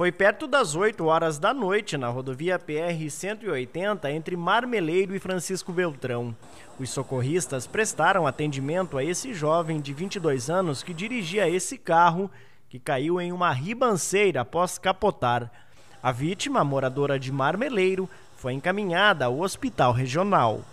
Foi perto das 8 horas da noite na rodovia PR-180 entre Marmeleiro e Francisco Beltrão. Os socorristas prestaram atendimento a esse jovem de 22 anos que dirigia esse carro que caiu em uma ribanceira após capotar. A vítima, moradora de Marmeleiro, foi encaminhada ao hospital regional.